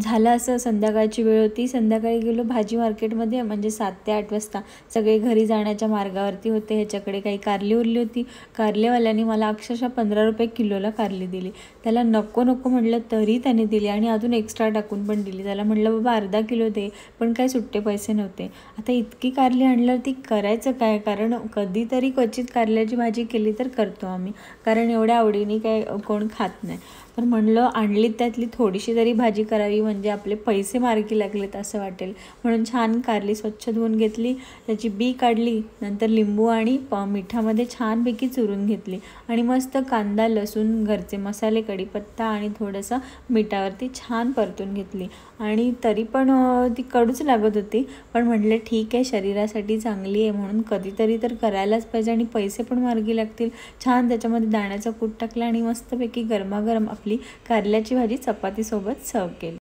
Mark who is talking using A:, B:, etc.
A: झालं असं संध्याकाळची वेळ होती संध्याकाळी गेलो भाजी मार्केटमध्ये म्हणजे सात ते आठ वाजता सगळे घरी जाण्याच्या मार्गावरती होते ह्याच्याकडे काही कारली उरली होती कारलेवाल्यांनी मला अक्षरशः पंधरा रुपये किलोला कारली दिली त्याला नको नको म्हटलं तरी त्याने दिली आणि अजून एक्स्ट्रा टाकून पण दिली त्याला म्हटलं बाबा अर्धा किलो दे पण काय सुट्टे पैसे नव्हते आता इतकी कारली आणलं ती करायचं काय कारण कधीतरी क्वचित कारल्याची भाजी केली तर करतो आम्ही कारण एवढ्या आवडीने काय कोण खात नाही तर म्हणलं आणली त्यातली थोडीशी तरी भाजी करावी म्हणजे आपले पैसे मार्गी लागलेत असं वाटेल म्हणून छान कारली स्वच्छ धुवून घेतली त्याची बी काढली नंतर लिंबू आणि प मिठामध्ये छानपैकी चुरून घेतली आणि मस्त कांदा लसूण घरचे मसाले कढीपत्ता आणि थोडंसं मिठावरती छान परतून घेतली आणि तरी पण ती कडूच लागत होती पण म्हटलं ठीक आहे शरीरासाठी चांगली आहे म्हणून कधीतरी तर करायलाच पाहिजे आणि पैसे पण मार्गी लागतील छान त्याच्यामध्ये दाण्याचा कूट टाकला आणि मस्तपैकी गरमागरम आपली कारल्याची भाजी चपातीसोबत सर्व केली